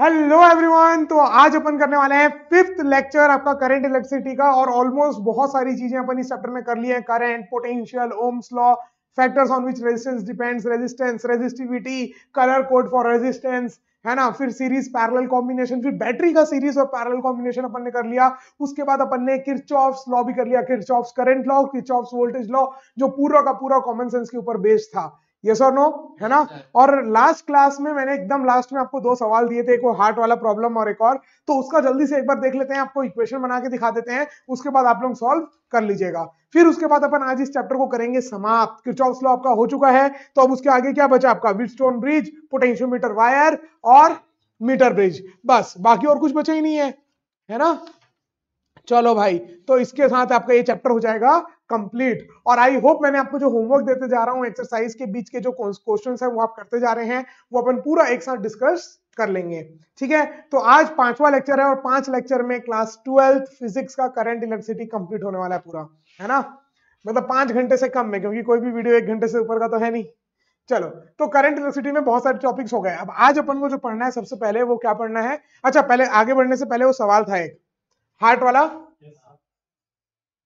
Hello everyone तो आज अपन करने वाले हैं फिफ्थ लेक्चर आपका करंट इलेक्ट्रिसिटी का और ऑलमोस्ट बहुत सारी चीजें अपन इस चैप्टर में कर लिए हैं current potential Ohm's law factors on which resistance depends resistance resistivity colour code for resistance है ना फिर सीरीज पैरेलल कॉम्बिनेशन फिर बैटरी का सीरीज और पैरेलल कॉम्बिनेशन अपन ने कर लिया उसके बाद अपन ने किरचॉफ्स लॉ भी कर लिया Kirchhoff's current law Kirchhoff's voltage law जो पूरा का पूरा कॉमन सेंस के ऊपर बेस्ड था यस और नो है ना और लास्ट क्लास में मैंने एकदम लास्ट में आपको दो सवाल दिए थे एक वो हार्ट वाला प्रॉब्लम और एक और तो उसका जल्दी से एक बार देख लेते हैं आपको इक्वेशन बना के दिखा देते हैं उसके बाद आप लोग सॉल्व कर लीजिएगा फिर उसके बाद अपन आज इस चैप्टर को करेंगे समाप्त क्रिचॉफ लॉ आपका हो चुका है तो अब उसके आगे क्या बचा आपका विटस्टोन ब्रिज पोटेंशियोमीटर वायर और मीटर ब्रिज बस बाकी और कुछ बचा ही नहीं है है ना चलो भाई तो इसके साथ आपका ये चैप्टर हो जाएगा कंप्लीट और आई होप मैंने आपको जो होमवर्क देते जा रहा हूँ एक्सरसाइज के बीच के जो क्वेश्चन है वो आप करते जा रहे हैं वो अपन पूरा एक साथ डिस्कस कर लेंगे ठीक है तो आज पांचवा लेक्चर है और पांच लेक्चर में क्लास ट्वेल्थ फिजिक्स का करंट इलेक्ट्रिसिटी कंप्लीट होने वाला है पूरा है ना मतलब पांच घंटे से कम है क्योंकि कोई भी वीडियो एक घंटे से ऊपर का तो है नहीं चलो तो करंट इलेक्ट्रिसिटी में बहुत सारे टॉपिक्स हो गए अब आज अपन को जो पढ़ना है सबसे पहले वो क्या पढ़ना है अच्छा पहले आगे बढ़ने से पहले वो सवाल था एक हार्ट वाला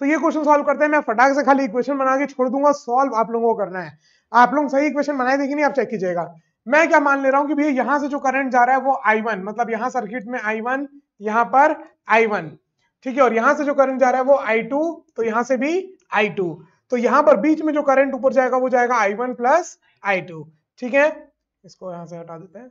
तो ये क्वेश्चन सॉल्व करते हैं मैं फटाक से खाली इक्वेशन बना के छोड़ दूंगा सॉल्व आप लोगों को करना है आप लोग सही इक्वेशन बनाए देखिए नहीं आप चेक कीजिएगा मैं क्या मान ले रहा हूँ कि भैया यहाँ से जो करंट जा रहा है वो I1 मतलब यहाँ सर्किट में I1 यहाँ पर I1 ठीक है और यहां से जो करंट जा रहा है वो I2 तो यहां से भी I2 तो यहाँ पर बीच में जो करंट ऊपर जाएगा वो जाएगा I1 वन प्लस आई ठीक है इसको यहां से हटा देते हैं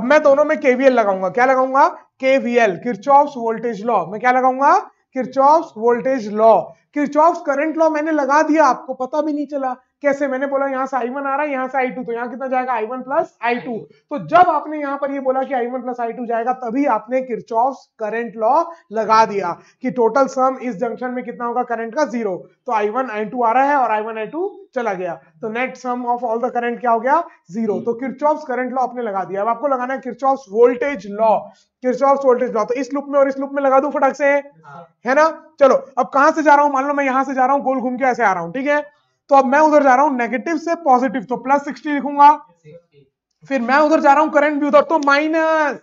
अब मैं दोनों में केवीएल लगाऊंगा क्या लगाऊंगा केवीएल किर्चॉफ वोल्टेज लॉ मैं क्या लगाऊंगा Kirchhoff's voltage law Kirchhoff's current law मैंने लगा दिया आपको पता भी नहीं चला कैसे मैंने बोला यहाँ से आई वन आ रहा है यहाँ से आई टू तो यहाँ कितना जाएगा I one plus I two तो जब आपने यहाँ पर ये यह बोला कि I one plus I two जाएगा तभी आपने किरचॉफ करंट लॉ लगा दिया कि टोटल सम इस जंक्शन में कितना होगा करंट का जीरो तो आई वन आई टू आ रहा है और आई वन आई टू चला गया तो net sum of all the current क्या हो गया जीरो hmm. तो किरचॉफ करंट लॉ आपने लगा दिया अब आपको लगाना है Kirchhoff voltage law Kirchhoff voltage law तो इस लूप में और इस लूप में लगा दू फटाक से हाँ। है ना चलो अब कहां से जा रहा हूं मान लो मैं यहां से जा रहा हूं गोल घूम के ऐसे आ रहा हूं ठीक है तो अब मैं उधर जा रहा हूं नेगेटिव से पॉजिटिव तो प्लस सिक्सटी लिखूंगा फिर मैं उधर जा रहा हूं करंट भी उधर तो माइनस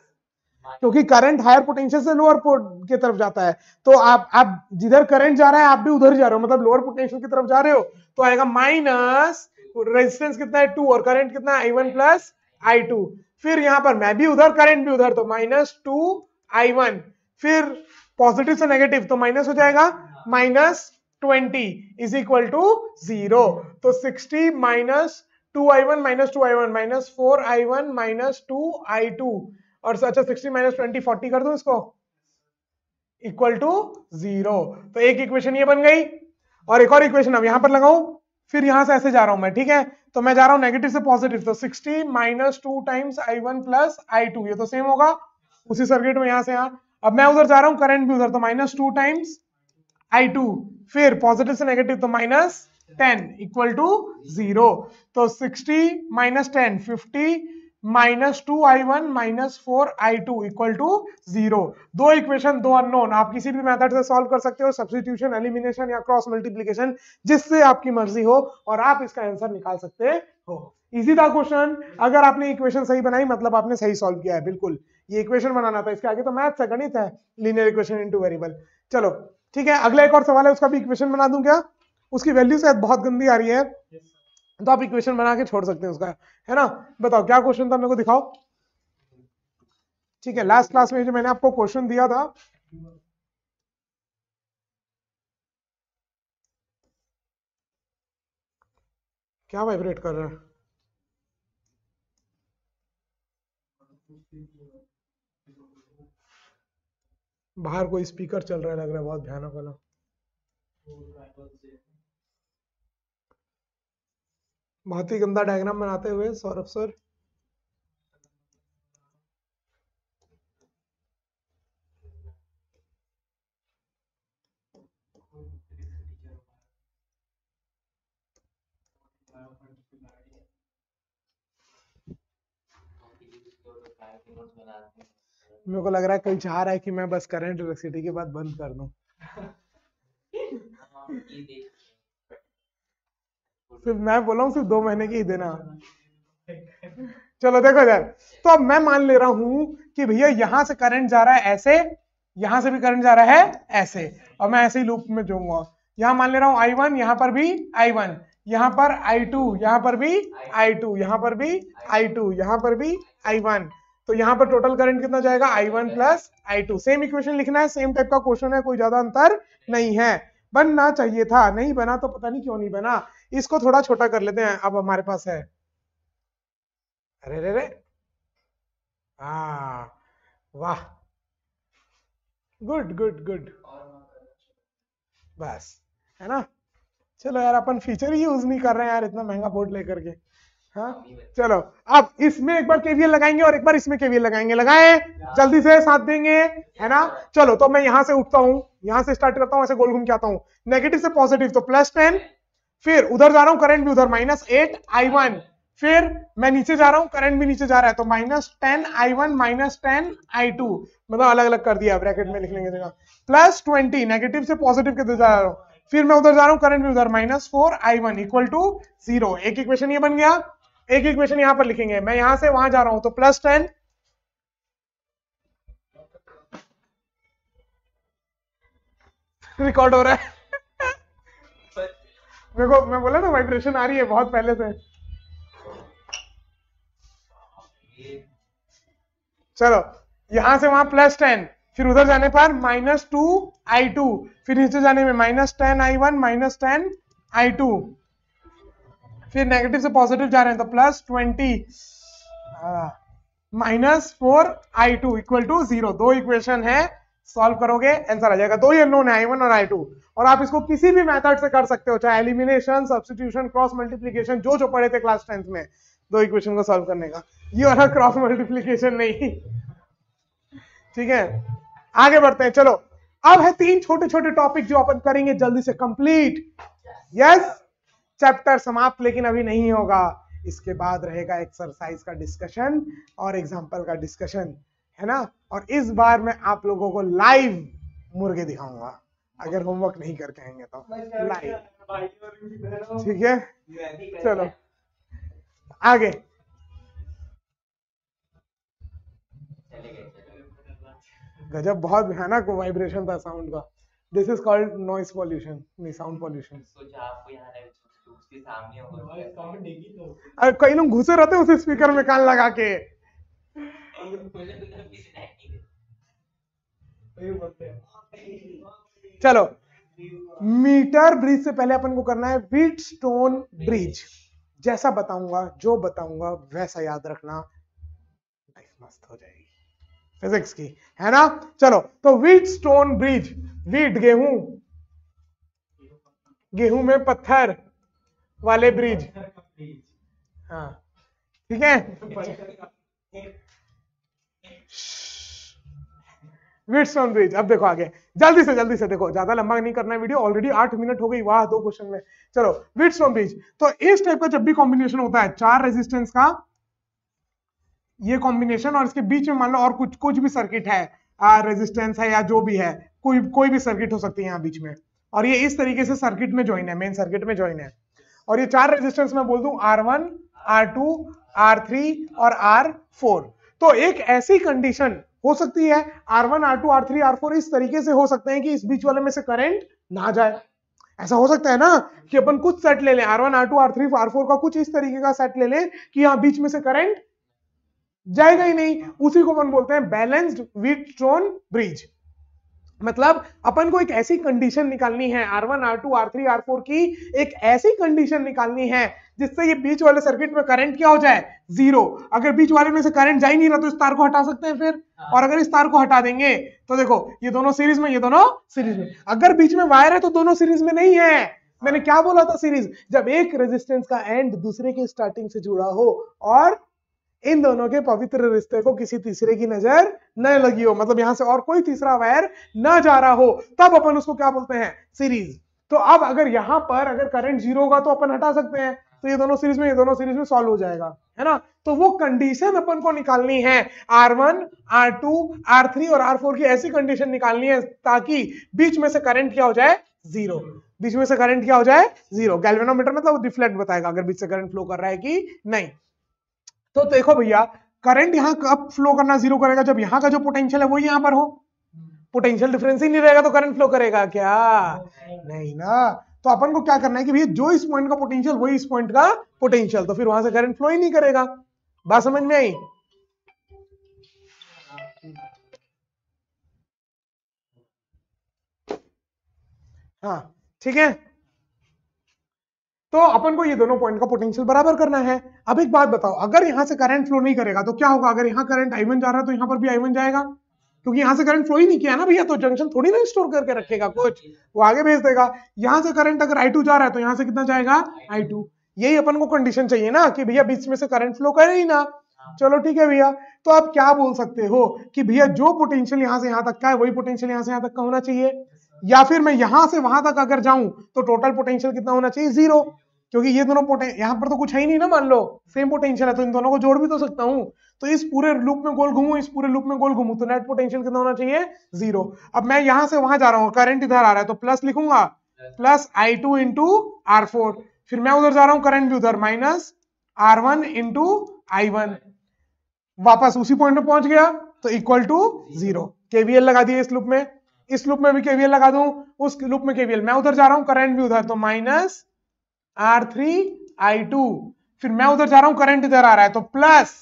क्योंकि करंट हायर पोटेंशियल से लोअर की तरफ जाता है तो आप आप जिधर करंट जा रहा है आप भी उधर जा रहे हो मतलब लोअर पोटेंशियल की तरफ जा रहे हो तो आएगा माइनस रेजिस्टेंस कितना है टू और करंट कितना है I one plus I two फिर यहां पर मैं भी उधर करंट भी उधर तो माइनस टू आई वन फिर पॉजिटिव से नेगेटिव तो माइनस हो जाएगा minus twenty is equal to zero तो 60 minus 2i1 minus 2i1 minus 4i1 minus 2i2 और अच्छा सिक्सटी माइनस ट्वेंटी फोर्टी कर दो इसको इक्वल टू जीरो तो एक इक्वेशन ये बन गई और एक और इक्वेशन अब यहां पर लगाऊ फिर यहां से ऐसे जा रहा हूं मैं ठीक है तो मैं जा रहा हूं नेगेटिव से पॉजिटिव तो 60 minus two times I one plus I two ये तो सेम होगा उसी सर्किट में यहां से यहां अब मैं उधर जा रहा हूं करंट भी उधर तो माइनस टू टाइम्स I2 फिर पॉजिटिव से नेगेटिव तो minus ten equal to zero तो sixty minus ten fifty minus two I one minus four I two equal to zero दो इक्वेशन दो अननोन आप किसी भी मेथड से सॉल्व कर सकते हो सब्सिट्यूशन एलिमिनेशन या क्रॉस मल्टीप्लिकेशन जिससे आपकी मर्जी हो और आप इसका आंसर निकाल सकते हो इजी था क्वेश्चन अगर आपने इक्वेशन सही बनाई मतलब आपने सही सॉल्व किया है बिल्कुल ये इक्वेशन बनाना था इसके आगे तो मैथ्स है गणित है लीनियर इक्वेशन इनटू वेरिएबल चलो ठीक है अगला एक और सवाल है उसका भी इक्वेशन बना दूं क्या उसकी वैल्यू शायद बहुत गंदी आ रही है तो आप इक्वेशन बना के छोड़ सकते हैं उसका है ना बताओ क्या क्वेश्चन था मेरे को दिखाओ ठीक है लास्ट क्लास में जो मैंने आपको क्वेश्चन दिया था क्या वाइब्रेट कर रहा है बाहर कोई स्पीकर चल रहा है लग रहा है बहुत भयानक वाला बहुत ही गंदा डायग्राम बनाते हुए सौरभ सर तो बनाते हैं मेरे को लग रहा है कोई चाह रहा है कि मैं बस करंट इलेक्ट्रिसिटी के बाद बंद कर दूं सिर्फ मैं बोला हूँ सिर्फ दो महीने की ही देना चलो देखो यार तो अब मैं मान ले रहा हूं कि भैया यहां से करंट जा रहा है ऐसे यहां से भी करंट जा रहा है ऐसे और मैं ऐसे ही लूप में जाऊंगा यहां मान ले रहा हूं आई वन यहां पर भी आई वन यहां पर आई टू यहां पर भी आई टू यहां पर भी आई टू यहां पर भी आई वन तो यहाँ पर टोटल करंट कितना जाएगा I one plus I two same equation लिखना है सेम टाइप का क्वेश्चन है कोई ज्यादा अंतर नहीं है बनना चाहिए था नहीं बना तो पता नहीं क्यों नहीं बना इसको थोड़ा छोटा कर लेते हैं अब हमारे पास है अरे रे रे हाँ। वाह गुड गुड गुड बस है ना चलो यार अपन फीचर ही यूज नहीं कर रहे हैं यार इतना महंगा बोर्ड लेकर के हाँ चलो अब इसमें एक बार केवीएल लगाएंगे और एक बार इसमें केवीएल लगाएंगे लगाए जल्दी से साथ देंगे है ना चलो तो मैं यहां से उठता हूं यहां से स्टार्ट करता हूं ऐसे गोल घूम के आता हूं नेगेटिव से पॉजिटिव तो प्लस टेन फिर उधर जा रहा हूं करंट भी उधर माइनस एट आई वन फिर मैं नीचे जा रहा हूं करंट भी नीचे जा रहा है तो minus ten I one minus ten I two मतलब अलग अलग कर दिया ब्रैकेट में लिख लेंगे जगह प्लस ट्वेंटी नेगेटिव से पॉजिटिव के जा रहा हूं फिर मैं उधर जा रहा हूं करंट भी उधर minus four I one equal to zero एक इक्वेशन ये बन गया एक इक्वेशन यहां पर लिखेंगे मैं यहां से वहां जा रहा हूं तो प्लस टेन रिकॉर्ड हो रहा है मेरे को मैं बोला ना वाइब्रेशन आ रही है बहुत पहले से चलो यहां से वहां प्लस टेन फिर उधर जाने पर माइनस टू आई टू फिर नीचे जाने में minus ten I one minus ten I two फिर नेगेटिव से पॉजिटिव जा रहे हैं तो plus twenty minus four I two equal to zero दो इक्वेशन है सॉल्व करोगे आंसर आ जाएगा दो ही अनोन है आई वन और आई टू और आप इसको किसी भी मेथड से कर सकते हो चाहे एलिमिनेशन सब्सटीट्यूशन क्रॉस मल्टीप्लीकेशन जो जो पढ़े थे क्लास टेंथ में दो इक्वेशन को सॉल्व करने का ये वाला क्रॉस मल्टीप्लीकेशन नहीं ठीक है आगे बढ़ते हैं चलो अब है तीन छोटे छोटे टॉपिक जो अपन करेंगे जल्दी से कंप्लीट यस yes? चैप्टर समाप्त लेकिन अभी नहीं होगा इसके बाद रहेगा एक्सरसाइज का डिस्कशन और एग्जाम्पल का डिस्कशन है ना और इस बार मैं आप लोगों को लाइव मुर्गे दिखाऊंगा अगर होमवर्क नहीं करके आएंगे तो लाइव ठीक है चलो आगे गजब बहुत भयानक वाइब्रेशन था साउंड का this is called noise pollution नहीं साउंड पॉल्यूशन तो अरे कई लोग घुसे रहते हैं उस स्पीकर में कान लगा के चलो मीटर ब्रिज से पहले अपन को करना है व्हीट स्टोन ब्रिज जैसा बताऊंगा जो बताऊंगा वैसा याद रखना लाइफ मस्त हो जाएगी फिजिक्स की है ना चलो तो व्हीट स्टोन ब्रिज व्हीट गेहूं गेहूं में पत्थर वाले ब्रिज हाँ ठीक है विटस्टोन ब्रिज अब देखो आगे जल्दी से जल्दी से देखो ज्यादा लंबा नहीं करना है वीडियो ऑलरेडी आठ मिनट हो गई वाह दो क्वेश्चन में चलो विटस्टोन ब्रिज तो इस टाइप का जब भी कॉम्बिनेशन होता है चार रेजिस्टेंस का ये कॉम्बिनेशन और इसके बीच में मान लो और कुछ कुछ भी सर्किट है रेजिस्टेंस है या जो भी है कोई कोई भी सर्किट हो सकती है यहाँ बीच में और ये इस तरीके से सर्किट में ज्वाइन है मेन सर्किट में ज्वाइन है और ये चार रेजिस्टेंस मैं बोल दू R one R two R three और आर फोर तो एक ऐसी कंडीशन हो सकती है R one R two R three R four इस तरीके से हो सकते हैं कि इस बीच वाले में से करंट ना जाए ऐसा हो सकता है ना कि अपन कुछ सेट ले लें R one R two R three R four का कुछ इस तरीके का सेट ले लें कि यहां बीच में से करंट जाएगा ही नहीं उसी को अपन बोलते हैं बैलेंस्ड वीट स्टोन ब्रिज मतलब अपन को एक ऐसी कंडीशन निकालनी है R1, R2, R3, R4 की एक ऐसी कंडीशन निकालनी है जिससे ये बीच वाले सर्किट में करंट क्या हो जाए जीरो अगर बीच वाले में से करंट जा ही नहीं रहा तो इस तार को हटा सकते हैं फिर हाँ। और अगर इस तार को हटा देंगे तो देखो ये दोनों सीरीज में ये दोनों सीरीज में अगर बीच में वायर है तो दोनों सीरीज में नहीं है मैंने क्या बोला था सीरीज जब एक रेजिस्टेंस का एंड दूसरे के स्टार्टिंग से जुड़ा हो और इन दोनों के पवित्र रिश्ते को किसी तीसरे की नजर न लगी हो मतलब यहां से और कोई तीसरा वायर न जा रहा हो तब अपन उसको क्या बोलते हैं सीरीज तो अब अगर यहां पर अगर करंट जीरो होगा तो अपन हटा सकते हैं तो ये दोनों सीरीज में ये दोनों सीरीज में सॉल्व हो जाएगा है ना तो वो कंडीशन अपन को निकालनी है R1, R2, R3 और R4 की ऐसी कंडीशन निकालनी है ताकि बीच में से करंट क्या हो जाए जीरो बीच में से करंट क्या हो जाए जीरो गैल्वेनोमीटर मतलब डिफ्लेक्ट बताएगा अगर बीच से करंट फ्लो कर रहा है कि नहीं तो देखो भैया करंट यहां कब फ्लो करना जीरो करेगा जब यहां का जो पोटेंशियल है वो यहां पर हो पोटेंशियल डिफरेंस ही नहीं रहेगा तो करंट फ्लो करेगा क्या नहीं ना तो अपन को क्या करना है कि भैया जो इस पॉइंट का पोटेंशियल वही इस पॉइंट का पोटेंशियल तो फिर वहां से करंट फ्लो ही नहीं करेगा बात समझ में आई हाँ ठीक है तो अपन को ये दोनों पॉइंट का पोटेंशियल बराबर करना है अब एक बात बताओ अगर यहां से करंट फ्लो नहीं करेगा तो क्या होगा अगर यहां करंट आई जा रहा है तो यहाँ पर भी आई जाएगा क्योंकि यहां से करंट फ्लो ही नहीं किया ना भैया तो जंक्शन थोड़ी ना स्टोर करके रखेगा कुछ वो आगे भेज देगा यहाँ से करंट अगर आई जा रहा है तो यहां से कितना जाएगा आई यही अपन को कंडीशन चाहिए ना कि भैया बीच में से करंट फ्लो करे ही ना चलो ठीक है भैया तो आप क्या बोल सकते हो कि भैया जो पोटेंशियल यहां से यहां तक का है वही पोटेंशियल यहाँ से यहाँ तक का होना चाहिए या फिर मैं यहां से वहां तक अगर जाऊं तो टोटल पोटेंशियल कितना होना चाहिए जीरो क्योंकि ये दोनों पोटेंशियल यहां पर तो कुछ है ही नहीं ना मान लो सेम पोटेंशियल है तो इन दोनों को जोड़ भी तो सकता हूं तो इस पूरे लूप में गोल घूमू इस पूरे लूप में गोल घूमू तो नेट पोटेंशियल कितना होना चाहिए जीरो अब मैं यहां से वहां जा रहा हूँ करंट इधर आ रहा है तो प्लस लिखूंगा plus I two into R four फिर मैं उधर जा रहा हूं करंट भी उधर minus R one into I one वापस उसी पॉइंट में पहुंच गया तो इक्वल टू जीरो केवीएल लगा दिए इस लूप में इस लूप में भी केवीएल लगा दू उस लूप में केवीएल मैं उधर जा रहा हूं करंट भी उधर तो minus R three I two फिर मैं उधर जा रहा हूं करंट इधर आ रहा है तो plus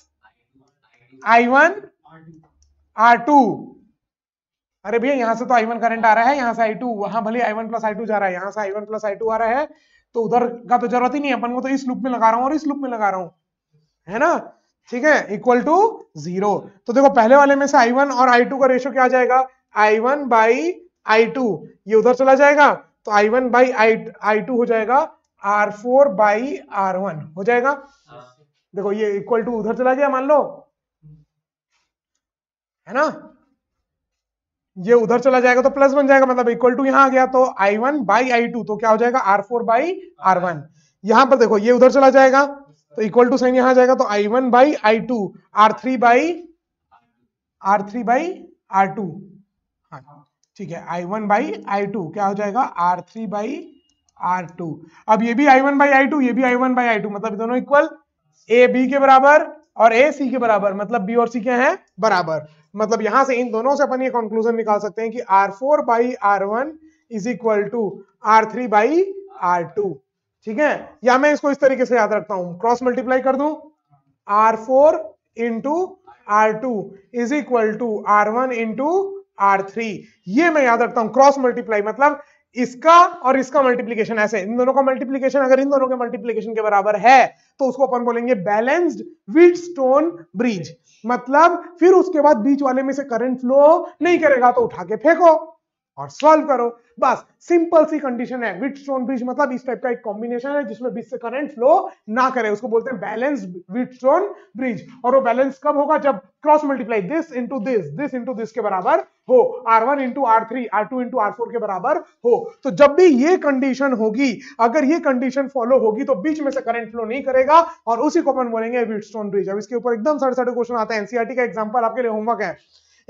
I one R two अरे भैया यहां से तो आई वन करंट आ रहा है यहां से आई टू वहां भले I one plus I two जा रहा है यहां से I one plus I two आ रहा है तो उधर का तो जरूरत ही नहीं है अपन को तो इस लूप में लगा रहा हूं और इस लूप में लगा रहा हूं है ना ठीक है इक्वल टू जीरो तो देखो पहले वाले में से आई वन और आई टू का रेशो क्या आ जाएगा I one by I two ये उधर चला जाएगा तो I one by I two हो जाएगा R four by R one हो जाएगा हाँ। देखो ये इक्वल टू उधर चला गया मान लो है ना ये उधर चला जाएगा तो प्लस बन जाएगा मतलब इक्वल टू यहां आ गया तो I one by I two तो क्या हो जाएगा R four by R one यहां पर देखो ये उधर चला जाएगा तो इक्वल टू साइन यहां जाएगा तो I one by I two R three by R three by R two हाँ ठीक है I one by I two क्या हो जाएगा R three by R two अब ये भी I one by I two ये भी I one by I two मतलब दोनों इक्वल ए बी के बराबर और ए सी के बराबर मतलब बी और सी क्या है बराबर मतलब यहां से इन दोनों से अपन ये कंक्लूजन निकाल सकते हैं कि R four by R one is equal to R three by R two ठीक है या मैं इसको इस तरीके से याद रखता हूं क्रॉस मल्टीप्लाई कर दू R four into R two is equal to R one into R three ये मैं याद रखता हूं क्रॉस मल्टीप्लाई मतलब इसका और इसका मल्टीप्लीकेशन ऐसे इन दोनों का मल्टीप्लीकेशन अगर इन दोनों के मल्टीप्लीकेशन के बराबर है तो उसको अपन बोलेंगे बैलेंस्ड विट स्टोन ब्रिज मतलब फिर उसके बाद बीच वाले में से करंट फ्लो नहीं करेगा तो उठा के फेंको और सॉल्व करो बस सिंपल सी कंडीशन है विट स्टोन ब्रिज मतलब इस टाइप का एक कॉम्बिनेशन है जिसमें बीच से करंट फ्लो ना करे उसको बोलते हैं बैलेंस विट स्टोन ब्रिज और वो बैलेंस कब होगा जब cross multiply this into this this into this के बराबर हो R one into R three R two into R four के बराबर हो तो जब भी ये कंडीशन होगी अगर ये कंडीशन फॉलो होगी तो बीच में से करंट फ्लो नहीं करेगा और उसी को अपन बोलेंगे विट स्टोन ब्रिज अब इसके ऊपर एकदम सारे सारे क्वेश्चन आते हैं एनसीआरटी e का एग्जाम्पल आपके लिए होमवर्क है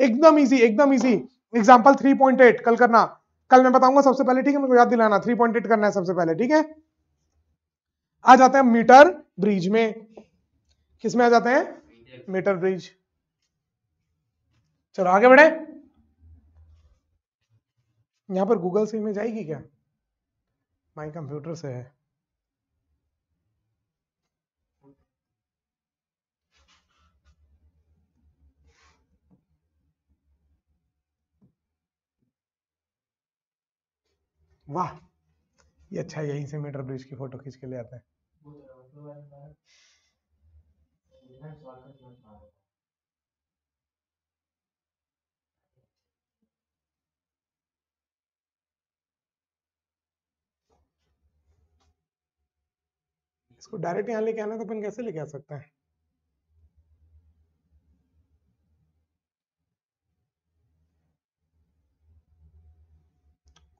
एकदम इजी एकदम इजी एग्जाम्पल एट कल करना कल मैं बताऊंगा सबसे पहले ठीक है मेरे को याद दिलाना एट करना है सबसे पहले ठीक है आ जाते हैं मीटर ब्रिज में किसमें आ जाते हैं मीटर ब्रिज चलो आगे बढ़े यहां पर गूगल से इमेज जाएगी क्या माई कंप्यूटर से है वाह ये अच्छा यहीं से मीटर ब्रिज की फोटो खींच के ले आते हैं इसको डायरेक्ट यहाँ लेके आना तो अपन कैसे लेके आ सकते हैं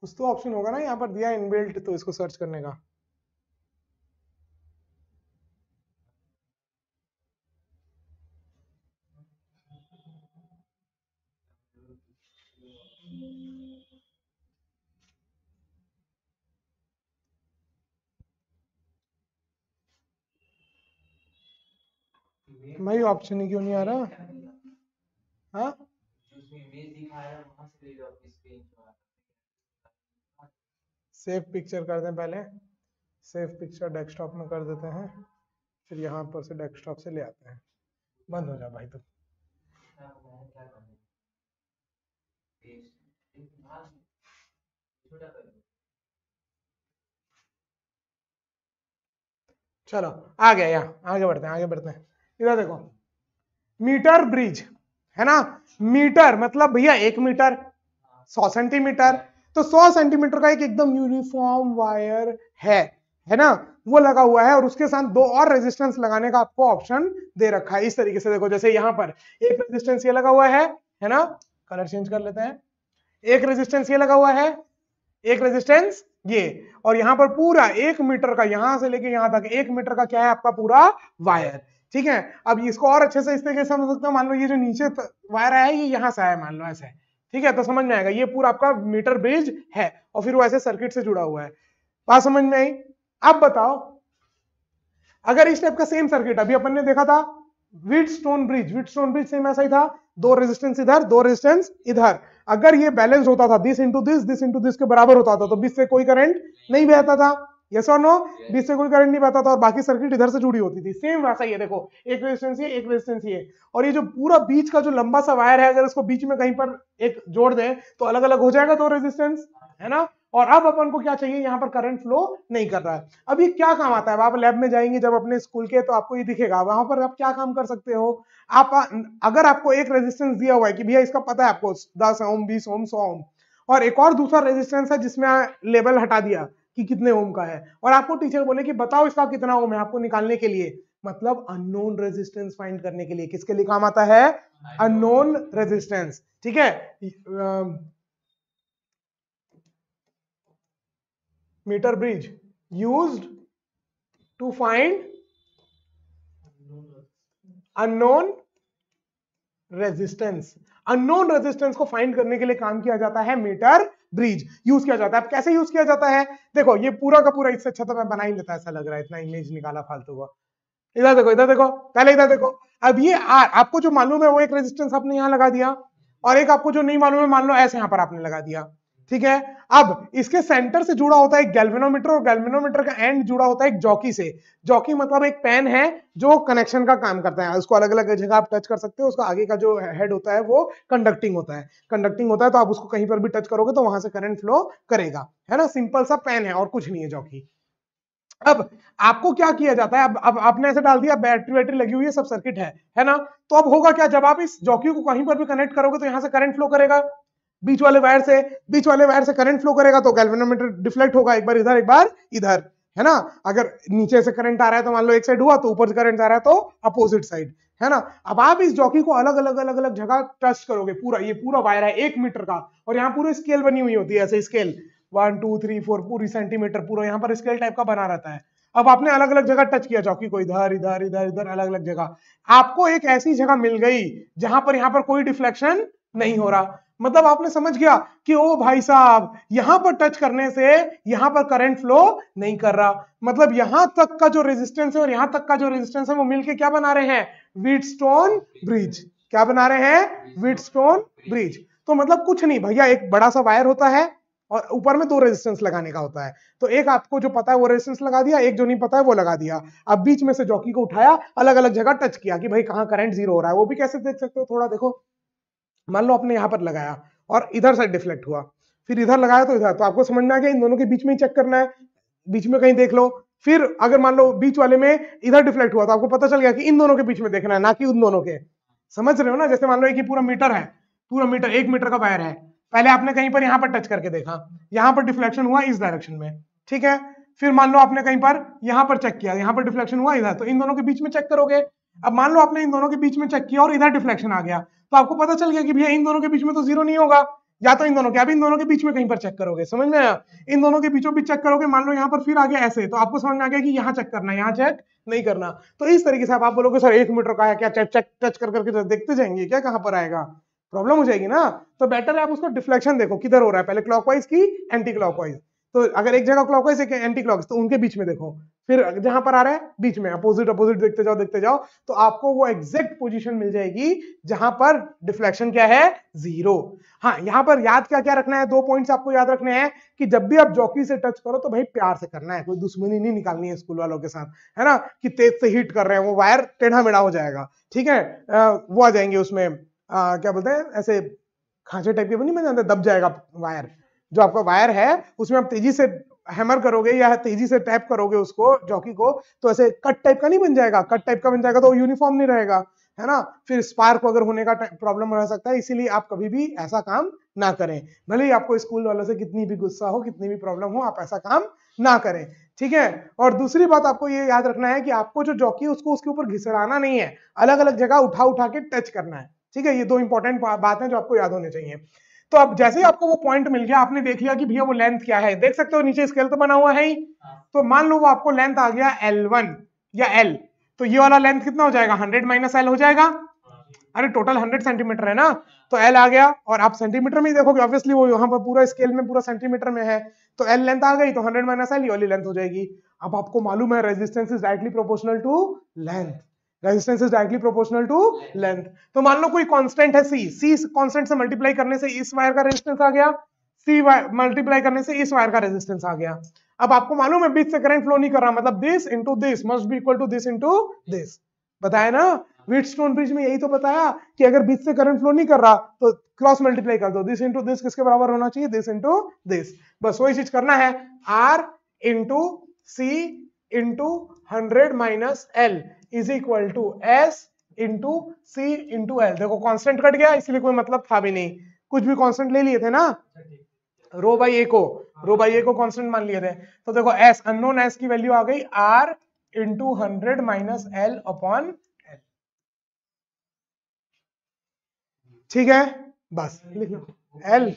कुछ तो ऑप्शन होगा ना यहाँ पर दिया इनबिल्ट तो इसको सर्च करने का भाई ऑप्शन ही क्यों नहीं आ रहा हाँ सेव पिक्चर कर दें पहले सेव पिक्चर डेस्कटॉप में कर देते हैं फिर यहाँ पर से डेस्कटॉप से ले आते हैं बंद हो जा भाई तू चलो आ गया यहाँ आगे बढ़ते हैं आगे बढ़ते हैं इधर देखो मीटर ब्रिज है ना मीटर मतलब भैया एक मीटर सौ सेंटीमीटर तो 100 सेंटीमीटर का एक एकदम यूनिफॉर्म वायर है है ना वो लगा हुआ है और उसके साथ दो और रेजिस्टेंस लगाने का आपको ऑप्शन दे रखा है इस तरीके से देखो जैसे यहाँ पर एक रेजिस्टेंस ये लगा हुआ है है ना कलर चेंज कर लेते हैं एक रेजिस्टेंस ये लगा हुआ है एक रेजिस्टेंस ये और यहां पर पूरा एक मीटर का यहां से लेके यहां तक एक मीटर का क्या है आपका पूरा वायर ठीक है अब इसको और अच्छे से इस तरीके से समझ सकते हो मान लो ये जो नीचे वायर आया है ये यहां से आया मान लो ऐसे ठीक है तो समझ में आएगा ये पूरा आपका मीटर ब्रिज है और फिर वो ऐसे सर्किट से जुड़ा हुआ है बात समझ में आई अब बताओ अगर इस टाइप का सेम सर्किट अभी अपन ने देखा था Wheatstone bridge Wheatstone bridge same ऐसा ही था दो रेजिस्टेंस इधर दो रेजिस्टेंस इधर अगर ये बैलेंस होता था this into this this into this के बराबर होता था तो बीच से कोई करंट नहीं बहता था यस और नो बीस से कोई करंट नहीं बहता था और बाकी सर्किट इधर से जुड़ी होती थी सेम वैसा ही है देखो एक रेजिस्टेंस ये एक रेजिस्टेंस ये और ये जो पूरा बीच का जो लंबा सा वायर है अगर इसको बीच में कहीं पर एक जोड़ दें तो अलग अलग हो जाएगा तो रेजिस्टेंस है ना और अब अपन को क्या चाहिए यहाँ पर करंट फ्लो नहीं कर रहा है अब ये क्या काम आता है आप लैब में जाएंगे जब अपने स्कूल के तो आपको ये दिखेगा वहां पर आप क्या काम कर सकते हो आप अगर आपको एक रेजिस्टेंस दिया हुआ है कि भैया इसका पता है आपको दस ओम बीस ओम सौ ओम और एक और दूसरा रेजिस्टेंस है जिसमें लेबल हटा दिया कि कितने ओम का है और आपको टीचर बोले कि बताओ इसका कितना ओम है आपको निकालने के लिए मतलब अननोन रेजिस्टेंस फाइंड करने के लिए किसके लिए काम आता है अननोन रेजिस्टेंस ठीक है metre bridge used to find unknown resistance unknown resistance को फाइंड करने के लिए काम किया जाता है मीटर ब्रिज यूज किया जाता है अब कैसे यूज किया जाता है देखो ये पूरा का पूरा इससे अच्छा तो मैं बना ही लेता ऐसा लग रहा है इतना इमेज निकाला फालतू का इधर देखो इधर देखो पहले इधर देखो अब ये आर आपको जो मालूम है वो एक रेजिस्टेंस आपने यहाँ लगा दिया और एक आपको जो नहीं मालूम है मान लो ऐसे यहाँ पर आपने लगा दिया ठीक है अब इसके सेंटर से जुड़ा होता है एक गैल्वेनोमीटर और गैल्वेनोमीटर का एंड जुड़ा होता है एक जॉकी से जॉकी मतलब एक पेन है जो कनेक्शन का काम करता है उसको अलग अलग जगह आप टच कर सकते हो उसका आगे का जो हेड होता है वो कंडक्टिंग होता है कंडक्टिंग होता है तो आप उसको कहीं पर भी टच करोगे तो वहां से करंट फ्लो करेगा है ना सिंपल सा पेन है और कुछ नहीं है जॉकी अब आपको क्या किया जाता है अब अब आपने ऐसे डाल दिया बैटरी वैटरी लगी हुई है सब सर्किट है है ना तो अब होगा क्या जब आप इस जॉकी को कहीं पर भी कनेक्ट करोगे तो यहां से करंट फ्लो करेगा बीच वाले वायर से बीच वाले वायर से करंट फ्लो करेगा तो गैल्वेनोमीटर डिफ्लेक्ट होगा एक बार इधर एक बार इधर है ना अगर नीचे से करंट आ रहा है तो मान लो एक साइड हुआ तो ऊपर से करंट आ रहा है तो अपोजिट साइड है ना अब आप इस जॉकी को अलग अलग अलग अलग जगह टच करोगे पूरा ये पूरा वायर है एक मीटर का और यहाँ पूरी स्केल बनी हुई होती है ऐसे scale one two three four पूरी सेंटीमीटर पूरा यहाँ पर स्केल टाइप का बना रहता है अब आपने अलग अलग जगह टच किया चौकी को इधर इधर इधर इधर अलग अलग जगह आपको एक ऐसी जगह मिल गई जहां पर यहाँ पर कोई डिफ्लेक्शन नहीं हो रहा मतलब आपने समझ गया कि ओ भाई साहब यहां पर टच करने से यहां पर करंट फ्लो नहीं कर रहा मतलब यहां तक का जो रेजिस्टेंस है और यहां तक का जो रेजिस्टेंस है वो मिलके क्या बना रहे हैं वीट स्टोन ब्रिज क्या बना रहे हैं वीट स्टोन ब्रिज तो मतलब कुछ नहीं भैया एक बड़ा सा वायर होता है और ऊपर में दो रेजिस्टेंस लगाने का होता है तो एक आपको जो पता है वो रेजिस्टेंस लगा दिया एक जो नहीं पता है वो लगा दिया अब बीच में से जॉकी को उठाया अलग अलग जगह टच किया कि भाई कहाँ करंट जीरो हो रहा है वो भी कैसे देख सकते हो थोड़ा देखो मान लो आपने यहाँ पर लगाया और इधर से डिफ्लेक्ट हुआ फिर इधर लगाया तो इधर तो आपको समझना है कि इन दोनों के बीच में ही चेक करना है बीच में कहीं देख लो फिर अगर मान लो बीच वाले में इधर डिफ्लेक्ट हुआ तो आपको पता चल गया कि इन दोनों के बीच में देखना है ना कि उन दोनों के समझ रहे हो ना जैसे मान लो एक पूरा मीटर है पूरा मीटर एक मीटर का वायर है पहले आपने कहीं पर यहाँ पर टच करके देखा यहाँ पर डिफ्लेक्शन हुआ इस डायरेक्शन में ठीक है फिर मान लो आपने कहीं पर यहाँ पर चेक किया यहाँ पर डिफ्लेक्शन हुआ इधर तो इन दोनों के बीच में चेक करोगे अब मान लो आपने इन दोनों के बीच में चेक किया और इधर डिफ्लेक्शन आ गया तो आपको पता चल गया कि भैया इन दोनों के बीच में तो जीरो नहीं होगा या तो इन दोनों के अब इन दोनों के बीच में कहीं पर चेक करोगे समझ में आया इन दोनों के बीचों बीच चेक करोगे मान लो यहाँ पर फिर आ गया ऐसे तो आपको समझ में आ गया कि यहाँ चेक करना यहाँ चेक नहीं करना तो इस तरीके से आप बोलोगे सर एक मीटर का है क्या चेक चेक टच कर करके तो देखते जाएंगे क्या कहाँ पर आएगा प्रॉब्लम हो जाएगी ना तो बेटर है आप उसको डिफ्लेक्शन देखो किधर हो रहा है पहले क्लॉकवाइज की एंटी क्लॉकवाइज तो अगर एक जगह क्लॉकवाइज एक एंटी क्लॉक तो उनके बीच में देखो फिर जहां पर आ रहा है बीच में अपोजिट अपोजिट देखते जाओ देखते जाओ तो आपको वो एग्जैक्ट पोजीशन मिल जाएगी जहां पर डिफ्लेक्शन क्या है जीरो हाँ यहां पर याद क्या क्या रखना है दो पॉइंट्स आपको याद रखने हैं कि जब भी आप जॉकी से टच करो तो भाई प्यार से करना है कोई दुश्मनी नहीं निकालनी है स्कूल वालों के साथ है ना कि तेज से हीट कर रहे हैं वो वायर टेढ़ा मेढ़ा हो जाएगा ठीक है आ, वो आ जाएंगे उसमें आ, क्या बोलते हैं ऐसे खांचे टाइप के नहीं मैं जाते दब जाएगा वायर जो आपका वायर है उसमें आप तेजी से हैमर करोगे या तेजी से टैप करोगे उसको जॉकी को तो ऐसे कट टाइप का नहीं बन जाएगा कट टाइप का बन जाएगा तो यूनिफॉर्म नहीं रहेगा है ना फिर स्पार्क वगैरह होने का प्रॉब्लम रह सकता है इसीलिए आप कभी भी ऐसा काम ना करें भले ही आपको स्कूल वालों से कितनी भी गुस्सा हो कितनी भी प्रॉब्लम हो आप ऐसा काम ना करें ठीक है और दूसरी बात आपको ये याद रखना है कि आपको जो जॉकी है उसको उसके ऊपर घिसड़ाना नहीं है अलग अलग जगह उठा उठा के टच करना है ठीक है ये दो इंपॉर्टेंट बात है जो आपको याद होने चाहिए तो अब जैसे ही आपको वो पॉइंट मिल गया आपने देख लिया कि भैया वो लेंथ क्या है देख सकते हो नीचे स्केल तो बना हुआ है ही हाँ। तो मान लो वो आपको लेंथ आ गया एल या एल तो ये वाला लेंथ कितना हो जाएगा हंड्रेड माइनस एल हो जाएगा अरे टोटल हंड्रेड सेंटीमीटर है ना तो एल आ गया और आप सेंटीमीटर में ही देखोगे ऑब्वियसली वो यहाँ पर पूरा स्केल में पूरा सेंटीमीटर में है तो एल लेंथ आ गई तो हंड्रेड माइनस एल वाली लेंथ हो जाएगी अब आपको मालूम है resistance is directly proportional to length resistance is directly proportional to length तो मान लो कोई कांस्टेंट है सी सी कांस्टेंट से मल्टीप्लाई करने से इस वायर का रेजिस्टेंस आ गया सी वायर मल्टीप्लाई करने से इस वायर का रेजिस्टेंस आ गया अब आपको मालूम है बीच से करंट फ्लो नहीं कर रहा मतलब this into this must be equal to this into this बताया ना वेट स्टोन ब्रिज में यही तो बताया कि अगर बीच से करंट फ्लो नहीं कर रहा तो क्रॉस मल्टीप्लाई कर दो दिस इंटू दिस किसके बराबर होना चाहिए दिस इंटू दिस बस वही चीज करना है R into C into hundred minus L is equal to S into C into L देखो कॉन्स्टेंट कट गया इसलिए कोई मतलब था भी नहीं कुछ भी कॉन्स्टेंट ले लिए थे ना रो बाई ए को रो बाई ए को कॉन्स्टेंट मान लिए थे तो देखो एस अनोन एस की वैल्यू आ गई R into hundred minus L upon L ठीक है बस लिख लो एल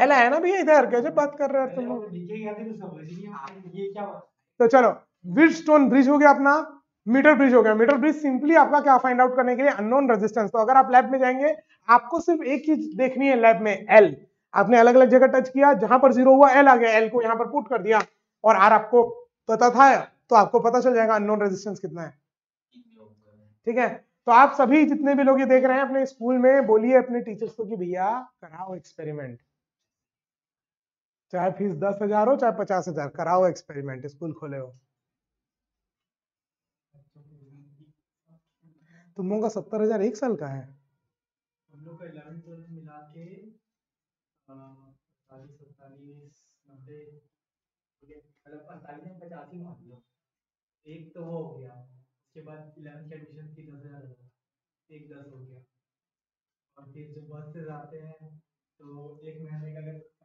एल आया ना भैया इधर कैसे बात कर रहे हो तुम लोग तो चलो स्टोन ब्रिज हो गया अपना मीटर ब्रिज हो गया मीटर ब्रिज सिंपली आपका क्या फाइंड आउट करने के लिए अननोन रेजिस्टेंस तो अगर आप लैब में जाएंगे आपको सिर्फ एक चीज देखनी है लैब में एल आपने अलग अलग जगह टच किया जहां पर जीरो हुआ एल आ गया एल को यहाँ पर पुट कर दिया और आर आपको पता था तो आपको पता चल जाएगा अननोन रेजिस्टेंस कितना है ठीक है तो आप सभी जितने भी लोग ये देख रहे हैं अपने स्कूल में बोलिए अपने टीचर्स को कि भैया कराओ एक्सपेरिमेंट चाहे फीस दस हजार हो चाहे पचास हजार कराओ एक्सपेरिमेंट स्कूल खोले हो तुम लोगों का सत्तर हजार एक साल का है मतलब एक तो वो हो गया उसके बाद दस हो गया और फिर जो बस से जाते हैं तो एक महीने का अगर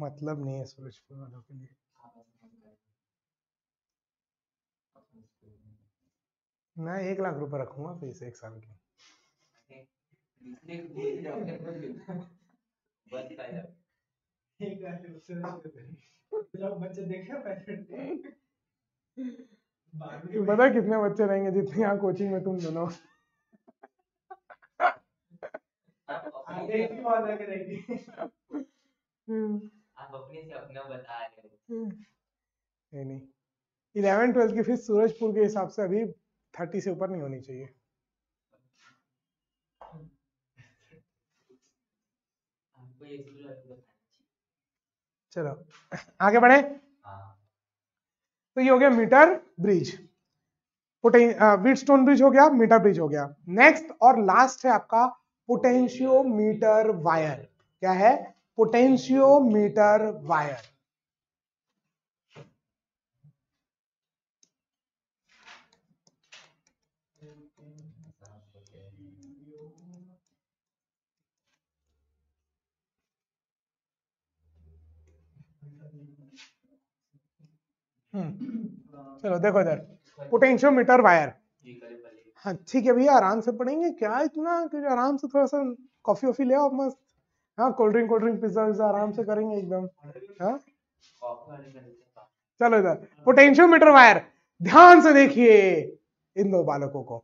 मतलब नहीं है सूरजपुर वालों के लिए मैं एक लाख रुपए रखूंगा फीस एक साल के पता कितने बच्चे रहेंगे जितने यहाँ कोचिंग में तुम दोनों हम्म अपने से अपना बता रहे हो हम्म। नहीं नहीं इलेवन ट्वेल्थ की फीस सूरजपुर के हिसाब से अभी थर्टी से ऊपर नहीं होनी चाहिए चलो आगे बढ़े हाँ। तो ये हो गया मीटर ब्रिज स्टोन ब्रिज हो गया मीटर ब्रिज हो गया नेक्स्ट और लास्ट है आपका पोटेंशियोमीटर वायर क्या है पोटेंशियोमीटर वायर हम्म चलो देखो इधर पोटेंशियोमीटर वायर हाँ ठीक है भैया आराम से पढ़ेंगे क्या इतना आराम से थोड़ा सा कॉफी वॉफी ले आओ मस्त हाँ cold drink cold drink pizza विज्जा आराम से करेंगे एकदम हाँ चलो इधर पोटेंशियोमीटर वायर ध्यान से देखिए इन दो बालकों को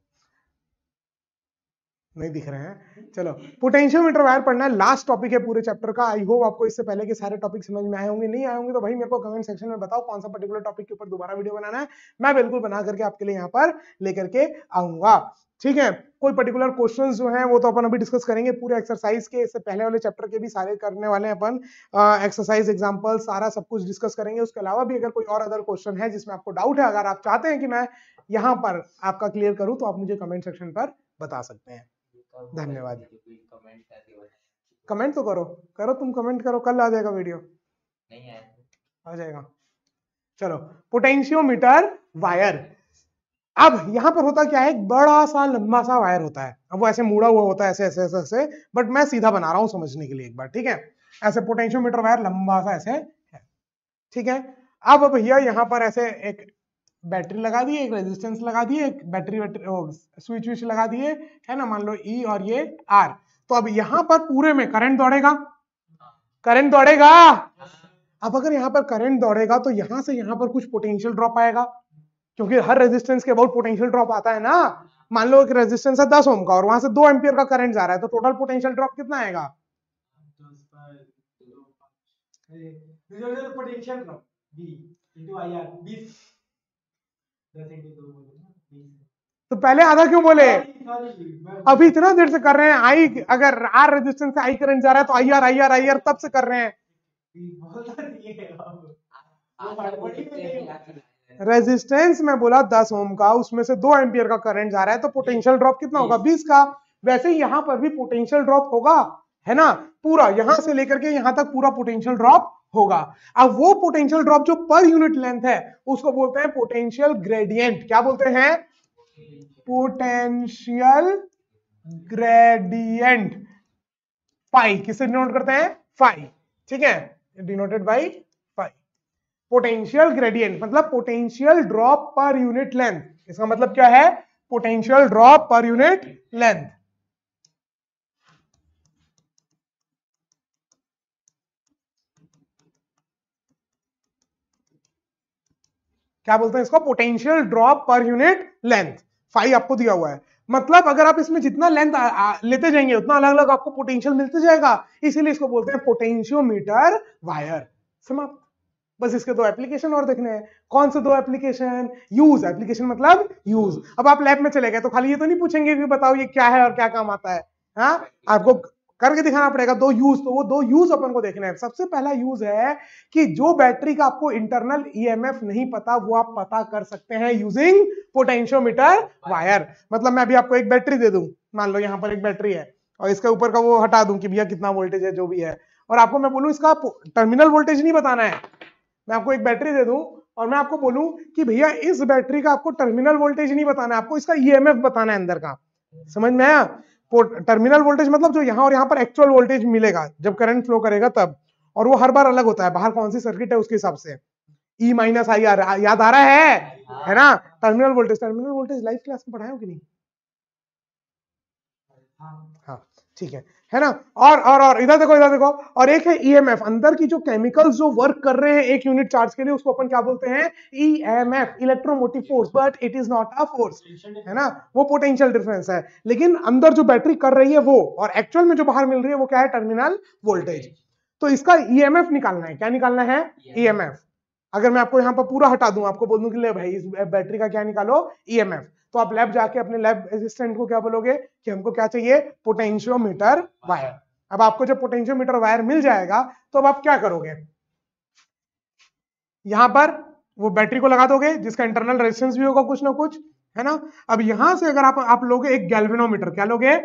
नहीं दिख रहे हैं चलो पोटेंशियोमीटर वायर पढ़ना है लास्ट टॉपिक है पूरे चैप्टर का आई होप आपको इससे पहले के सारे टॉपिक समझ में आए होंगे नहीं आए होंगे तो भाई मेरे को कमेंट सेक्शन में बताओ कौन सा पर्टिकुलर टॉपिक के ऊपर दोबारा वीडियो बनाना है मैं बिल्कुल बना करके आपके लिए यहाँ पर लेकर के आऊंगा ठीक है कोई पर्टिकुलर क्वेश्चंस जो हैं वो तो अपन अभी डिस्कस करेंगे पूरे एक्सरसाइज के इससे पहले वाले चैप्टर के भी सारे करने वाले हैं अपन एक्सरसाइज एग्जांपल सारा सब कुछ डिस्कस करेंगे उसके अलावा भी अगर कोई और अदर क्वेश्चन है जिसमें आपको डाउट है अगर आप चाहते हैं कि मैं यहाँ पर आपका क्लियर करूँ तो आप मुझे कमेंट सेक्शन पर बता सकते हैं धन्यवाद कमेंट तो करो करो तुम कमेंट करो कल आ जाएगा वीडियो नहीं आ जाएगा चलो पोटेंशियोमीटर वायर अब यहां पर होता क्या है एक बड़ा सा लंबा सा वायर होता है अब वो ऐसे मुड़ा हुआ होता है ऐसे ऐसे ऐसे ऐसे बट मैं सीधा बना रहा हूं समझने के लिए एक बार ठीक है ऐसे पोटेंशियोमीटर वायर लंबा सा ऐसे है ठीक है अब भैया यहां पर ऐसे एक बैटरी लगा दिए एक रेजिस्टेंस लगा दिए एक बैटरी बैटरी स्विच विच लगा दिए है ना मान लो ई e और ये आर तो अब यहां पर पूरे में करंट दौड़ेगा करंट दौड़ेगा अब अगर यहां पर करंट दौड़ेगा तो यहां से यहां पर कुछ पोटेंशियल ड्रॉप आएगा क्योंकि हर रेजिस्टेंस के अबाउट पोटेंशियल ड्रॉप आता है ना मान लो एक रेजिस्टेंस है दस ओम का और वहां से दो एम्पियर का करंट जा रहा है तो टोटल पोटेंशियल ड्रॉप कितना आएगा पोटेंशियल ड्रॉप तो पहले आधा क्यों बोले अभी इतना देर से कर रहे हैं आई अगर आर रेजिस्टेंस से आई करंट जा रहा है तो I R I R I R तब से कर रहे हैं रेजिस्टेंस में बोला दस ओम का उसमें से दो एम्पियर का करंट जा रहा है तो पोटेंशियल ड्रॉप कितना होगा बीस का वैसे यहां पर भी पोटेंशियल ड्रॉप होगा है ना पूरा यहां से लेकर के यहां तक पूरा पोटेंशियल ड्रॉप होगा अब वो पोटेंशियल ड्रॉप जो पर यूनिट लेंथ है उसको बोलते हैं पोटेंशियल ग्रेडियंट क्या बोलते हैं पोटेंशियल ग्रेडियंट फाइव किससे डिनोट करते हैं फाइव ठीक है denoted by five potential gradient मतलब potential drop per unit length इसका मतलब क्या है potential drop per unit length क्या बोलते हैं इसको potential drop per unit length five आपको दिया हुआ है मतलब अगर आप इसमें जितना लेंथ लेते जाएंगे उतना अलग अलग आपको पोटेंशियल मिलते जाएगा इसीलिए इसको बोलते हैं पोटेंशियोमीटर वायर समाप्त बस इसके दो एप्लीकेशन और देखने हैं कौन से दो एप्लीकेशन यूज एप्लीकेशन मतलब यूज अब आप लैब में चले गए तो खाली ये तो नहीं पूछेंगे कि बताओ ये क्या है और क्या काम आता है हा? आपको करके दिखाना पड़ेगा दो यूज तो वो दो यूज अपन को देखना है सबसे पहला यूज है कि जो बैटरी का आपको इंटरनल ईएमएफ e नहीं पता वो आप पता कर सकते हैं यूजिंग पोटेंशियोमीटर वायर मतलब मैं अभी आपको एक बैटरी दे दूं मान लो यहाँ पर एक बैटरी है और इसके ऊपर का वो हटा दूं कि भैया कितना वोल्टेज है जो भी है और आपको मैं बोलूं इसका टर्मिनल वोल्टेज नहीं बताना है मैं आपको एक बैटरी दे दूं और मैं आपको बोलूं कि भैया इस बैटरी का आपको टर्मिनल वोल्टेज नहीं बताना है आपको इसका ईएमएफ e बताना है अंदर का समझ में आया टर्मिनल वोल्टेज मतलब जो यहाँ और यहाँ पर एक्चुअल वोल्टेज मिलेगा जब करंट फ्लो करेगा तब और वो हर बार अलग होता है बाहर कौन सी सर्किट है उसके हिसाब से ई माइनस आई आर याद आ रहा है है ना terminal voltage terminal voltage live class में पढ़ाया कि नहीं हाँ, हाँ। ठीक है है ना और और और इधर देखो इधर देखो और एक है ईएमएफ e अंदर की जो केमिकल्स जो वर्क कर रहे हैं एक यूनिट चार्ज के लिए उसको अपन क्या बोलते हैं EMF electromotive force but it is not a force है ना वो पोटेंशियल डिफरेंस है लेकिन अंदर जो बैटरी कर रही है वो और एक्चुअल में जो बाहर मिल रही है वो क्या है टर्मिनल वोल्टेज तो इसका ईएमएफ e निकालना है क्या निकालना है ईएमएफ e अगर मैं आपको यहाँ पर पूरा हटा दूं आपको बोल दूं कि ले भाई इस बैटरी का क्या निकालो ईएमएफ e तो आप लैब जाके अपने लैब असिस्टेंट को क्या बोलोगे कि हमको क्या चाहिए पोटेंशियोमीटर वायर अब आपको जब पोटेंशियोमीटर वायर मिल जाएगा तो अब आप क्या करोगे यहां पर वो बैटरी को लगा दोगे जिसका इंटरनल रेजिस्टेंस भी होगा कुछ ना कुछ है ना अब यहां से अगर आप आप लोगे एक गैल्वेनोमीटर क्या लोगे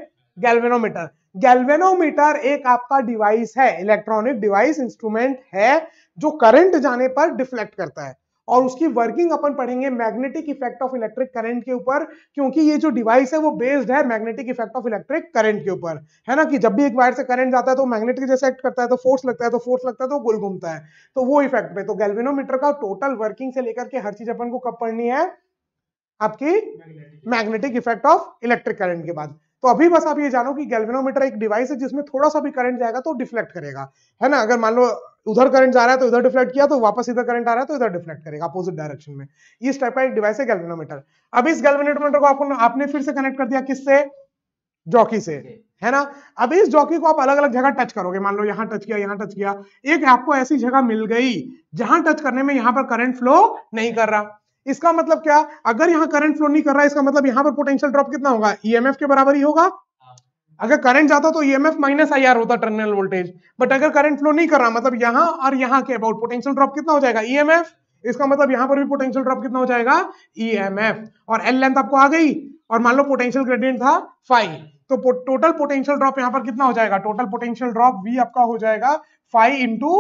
गैल्वेनोमीटर गैल्वेनोमीटर एक आपका डिवाइस है इलेक्ट्रॉनिक डिवाइस इंस्ट्रूमेंट है जो करंट जाने पर डिफ्लेक्ट करता है और उसकी वर्किंग अपन पढ़ेंगे magnetic effect of electric current के ऊपर क्योंकि ये जो डिवाइस है वो बेस्ड है magnetic effect of electric current के ऊपर है ना कि जब भी एक वायर से करंट जाता है तो मैग्नेटिक जैसे एक्ट करता है तो फोर्स लगता है तो फोर्स लगता है तो गोल घूमता है तो वो इफेक्ट पे तो गैल्वेनोमीटर का टोटल वर्किंग से लेकर के हर चीज अपन को कब पढ़नी है आपकी magnetic effect of electric current के बाद तो अभी बस आप ये जानो कि गैल्वेनोमीटर एक डिवाइस है जिसमें थोड़ा सा भी करंट जाएगा तो डिफ्लेक्ट करेगा है ना अगर मान लो उधर करंट जा रहा है तो इधर डिफ्लेक्ट किया तो वापस इधर करंट आ रहा है तो इधर डिफ्लेक्ट करेगा अपोजिट डायरेक्शन में इस टाइप का एक डिवाइस है गैल्वेनोमीटर अब इस गैल्वेनोमीटर को आपको आपने फिर से कनेक्ट कर दिया किससे जॉकी से है ना अब इस जॉकी को आप अलग अलग जगह टच करोगे मान लो यहाँ टच किया यहाँ टच किया एक आपको ऐसी जगह मिल गई जहां टच करने में यहाँ पर करंट फ्लो नहीं कर रहा इसका मतलब क्या अगर यहां करंट फ्लो नहीं कर रहा है इसका मतलब यहां पर पोटेंशियल ड्रॉप कितना होगा ईएमएफ e के बराबर ही होगा अगर करंट जाता तो ईएमएफ माइनस आई होता टर्मिनल वोल्टेज बट अगर करंट फ्लो नहीं कर रहा मतलब यहां और यहाँ के अबाउट पोटेंशियल ड्रॉप कितना हो जाएगा ईएमएफ e इसका मतलब यहां पर भी पोटेंशियल ड्रॉप कितना हो जाएगा ईएमएफ e और एल लेंथ आपको आ गई और मान लो पोटेंशियल ग्रेडियंट था फाइव तो टोटल पोटेंशियल ड्रॉप यहां पर कितना हो जाएगा टोटल पोटेंशियल ड्रॉप वी आपका हो जाएगा फाइव इंटू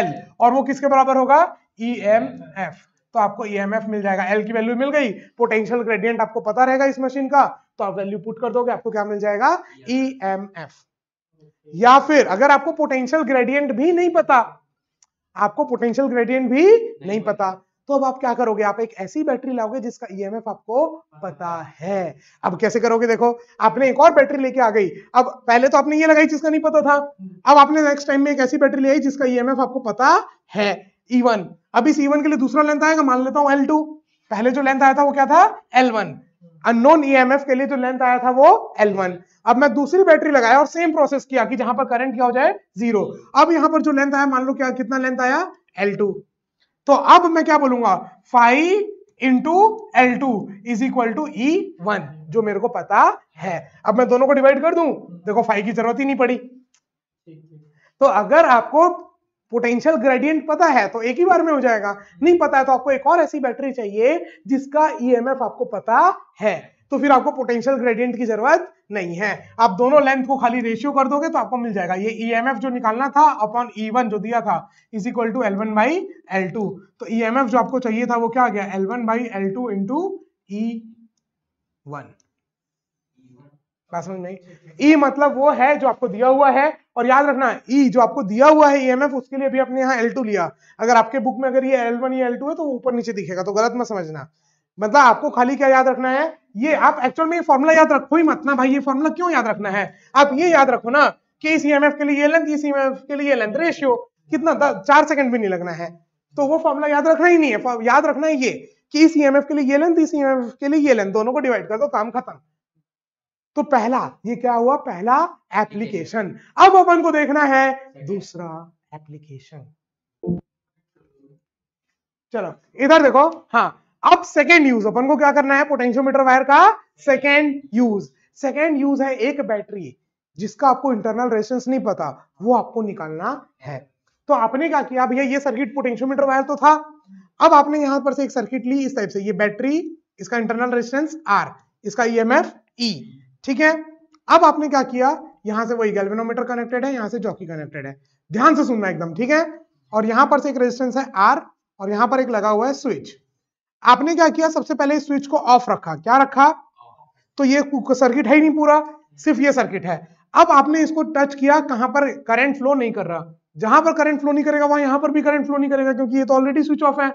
एल और वो किसके बराबर होगा ई एम एफ तो आपको ईएमएफ e मिल जाएगा एल की वैल्यू मिल गई पोटेंशियल ग्रेडियंट आपको पता रहेगा इस मशीन का तो आप वैल्यू पुट कर दोगे आपको क्या मिल जाएगा ईएमएफ e या फिर अगर आपको पोटेंशियल ग्रेडियंट भी नहीं पता आपको पोटेंशियल ग्रेडियंट भी नहीं पता तो अब आप क्या करोगे आप एक ऐसी बैटरी लाओगे जिसका ईएमएफ e आपको पता है अब कैसे करोगे देखो आपने एक और बैटरी लेके आ गई अब पहले तो आपने ये लगाई जिसका नहीं पता था अब आपने नेक्स्ट टाइम में एक ऐसी बैटरी ले आई जिसका ईएमएफ आपको पता है ई e वन अब इस ई e वन के लिए दूसरा लेंथ आएगा मान लेता हूं एल टू पहले जो लेंथ आया था वो क्या था एल वन अननोन एफ के लिए जो लेंथ आया था वो एल वन अब मैं दूसरी बैटरी लगाया और सेम प्रोसेस किया कि जहां पर करंट क्या हो जाए जीरो अब यहां पर जो लेंथ आया मान लो क्या कितना लेंथ आया एल टू तो अब मैं क्या बोलूंगा five into L two is equal to E one जो मेरे को पता है अब मैं दोनों को डिवाइड कर दूं देखो फाइव की जरूरत ही नहीं पड़ी तो अगर आपको पोटेंशियल ग्रेडियंट पता है तो एक ही बार में हो जाएगा नहीं पता है तो आपको एक और ऐसी बैटरी चाहिए जिसका ईएमएफ e आपको पता है तो फिर आपको पोटेंशियल ग्रेडियंट की जरूरत नहीं है आप दोनों लेंथ को खाली रेशियो कर दोगे तो आपको मिल जाएगा ये ईएमएफ e जो निकालना था अपॉन ई वन जो दिया था is equal to L one by L two तो ईएमएफ e जो आपको चाहिए था वो क्या आ गया L one by L two into E one बात समझ नहीं ई मतलब वो है जो आपको दिया हुआ है और याद रखना ई जो आपको दिया हुआ है ईएमएफ e उसके लिए भी आपने यहाँ एल लिया अगर आपके बुक में अगर ये एल वन या एल है तो ऊपर नीचे दिखेगा तो गलत मत समझना मतलब आपको खाली क्या याद रखना है ये आप एक्चुअल में ये फॉर्मुला याद रखो ही मत ना भाई ये फॉर्मुला क्यों याद रखना है आप ये याद रखो ना कि इस ईएमएफ e के लिए ये लेंथ इस ईएमएफ e के लिए ये लेंथ रेशियो कितना चार सेकंड भी नहीं लगना है तो वो फॉर्मुला याद रखना ही नहीं है याद रखना है ये कि इस ईएमएफ के लिए ये लेंथ इस ईएमएफ के लिए ये लेंथ दोनों को डिवाइड कर दो काम खत्म तो पहला ये क्या हुआ पहला एप्लीकेशन अब अपन को देखना है दूसरा एप्लीकेशन चलो इधर देखो हाँ अब सेकेंड यूज अपन को क्या करना है पोटेंशियोमीटर वायर का सेकेंड यूज सेकेंड यूज है एक बैटरी जिसका आपको इंटरनल रेजिस्टेंस नहीं पता वो आपको निकालना है तो आपने क्या किया भैया ये सर्किट पोटेंशियोमीटर वायर तो था अब आपने यहां पर से एक सर्किट ली इस टाइप से ये बैटरी इसका इंटरनल रेजिस्टेंस आर इसका ईएमएफ e ई ठीक है अब आपने क्या किया यहां से वही गैल्वेनोमीटर कनेक्टेड है यहां से जॉकी कनेक्टेड है ध्यान से सुनना एकदम ठीक है और यहां पर से एक रेजिस्टेंस है आर और यहां पर एक लगा हुआ है स्विच आपने क्या किया सबसे पहले इस स्विच को ऑफ रखा क्या रखा तो ये सर्किट है ही नहीं पूरा सिर्फ ये सर्किट है अब आपने इसको टच किया कहां पर करंट फ्लो नहीं कर रहा जहां पर करंट फ्लो नहीं करेगा वहां यहां पर भी करंट फ्लो नहीं करेगा क्योंकि ये तो ऑलरेडी स्विच ऑफ है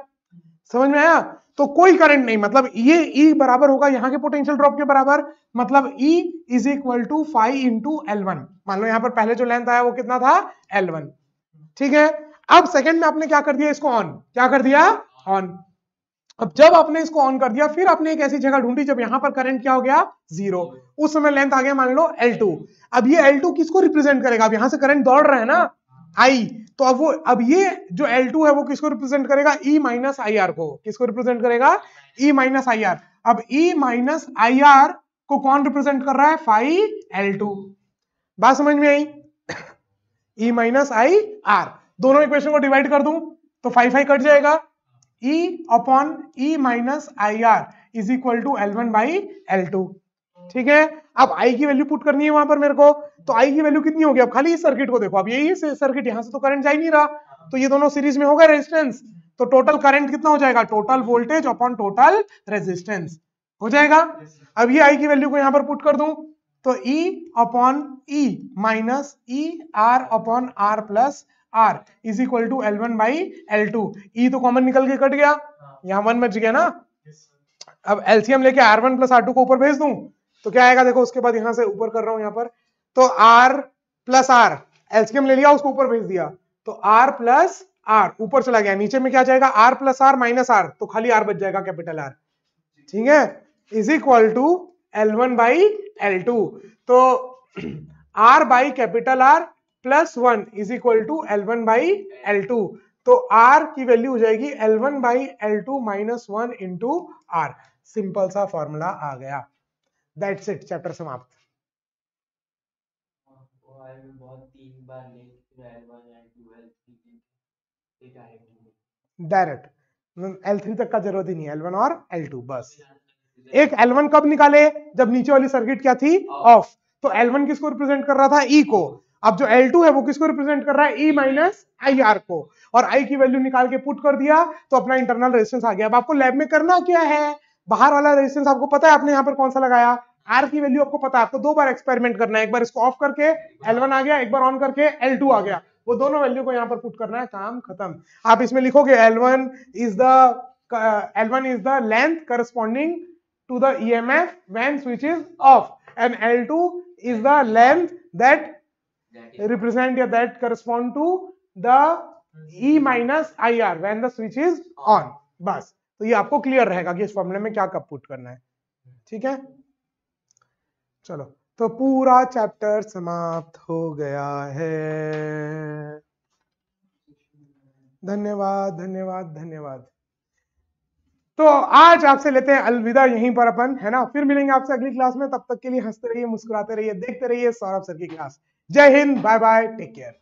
समझ में आया तो कोई करंट नहीं मतलब ये E बराबर होगा यहाँ के पोटेंशियल ड्रॉप के बराबर मतलब E is equal to five into L one मान लो यहां पर पहले जो लेंथ आया वो कितना था एल वन ठीक है अब सेकंड में आपने क्या कर दिया इसको ऑन क्या कर दिया ऑन अब जब आपने इसको ऑन कर दिया फिर आपने एक ऐसी जगह ढूंढी जब यहां पर करंट क्या हो गया जीरो उस समय लेंथ आ गया मान लो L2 अब ये L2 किसको रिप्रेजेंट करेगा अब यहां से करंट दौड़ रहा है ना आई तो अब वो अब ये जो L2 है वो किसको रिप्रेजेंट करेगा E माइनस आई आर को किसको रिप्रेजेंट करेगा E माइनस आई आर अब E माइनस आई आर को कौन रिप्रेजेंट कर रहा है फाइ L2 बात समझ में आई E माइनस आई आर दोनों इक्वेशन को डिवाइड कर दू तो फाइव फाइव कट जाएगा E upon E minus I R is equal to L one by L two ठीक है अब आई की वैल्यू पुट करनी है वहां पर मेरे को तो आई की वैल्यू कितनी होगी अब खाली इस सर्किट को देखो अब यही सर्किट यहां से तो करंट जा ही नहीं रहा तो ये दोनों सीरीज में होगा रेजिस्टेंस तो टोटल करंट कितना हो जाएगा total voltage upon total resistance हो जाएगा अब ये आई की वैल्यू को यहां पर पुट कर दूं तो E upon E minus E R upon R plus R is equal to L one by L two E तो कॉमन निकल के कट गया यहाँ वन बच गया ना अब एलसीएम लेके R one plus R two को ऊपर भेज दू तो क्या आएगा देखो उसके बाद यहां से ऊपर कर रहा हूं यहाँ पर तो आर प्लस आर एल्सियम ले लिया उसको ऊपर भेज दिया तो आर प्लस आर ऊपर चला गया नीचे में क्या जाएगा R plus R minus R तो खाली आर बच जाएगा कैपिटल आर ठीक है is equal to L one by L two तो R by capital R plus one is equal to L one by L two तो आर की value हो जाएगी L one by L two minus one into R simple सा formula आ गया that's it chapter समाप्त mobile में बहुत तीन बार link one and two L three link directly direct L three तक का जरूरत ही नहीं एल वन और एल टू बस एक एल वन कब निकाले जब नीचे वाली सर्किट क्या थी ऑफ तो एल वन किसको रिप्रेजेंट कर रहा था ई e को अब जो एल टू है वो किसको रिप्रेजेंट कर रहा है ई माइनस आई आर को और आई की वैल्यू निकाल के पुट कर दिया तो अपना इंटरनल रेजिस्टेंस आ गया अब आपको लैब में करना क्या है बाहर वाला रेजिस्टेंस आपको पता है आपने यहाँ पर कौन सा लगाया आर की वैल्यू आपको पता है आपको दो बार एक्सपेरिमेंट करना है एक बार इसको ऑफ करके एल वन आ गया एक बार ऑन करके एल टू आ गया वो दोनों वैल्यू को यहाँ पर पुट करना है काम खत्म आप इसमें लिखोगे L one is the L one is the length corresponding to the E M F EMF switch is off and L two is the length that represent या that correspond to the E minus I R when the switch is on बस तो ये आपको clear रहेगा कि इस फॉर्मूले में क्या कब पुट करना है ठीक है चलो तो पूरा चैप्टर समाप्त हो गया है धन्यवाद धन्यवाद धन्यवाद तो आज आपसे लेते हैं अलविदा यहीं पर अपन है ना फिर मिलेंगे आपसे अगली क्लास में तब तक के लिए हंसते रहिए मुस्कुराते रहिए देखते रहिए सौरभ सर की क्लास जय हिंद बाय बाय टेक केयर